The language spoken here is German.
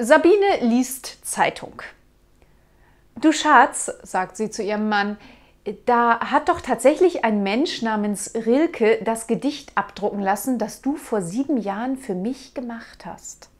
Sabine liest Zeitung. Du Schatz, sagt sie zu ihrem Mann, da hat doch tatsächlich ein Mensch namens Rilke das Gedicht abdrucken lassen, das du vor sieben Jahren für mich gemacht hast.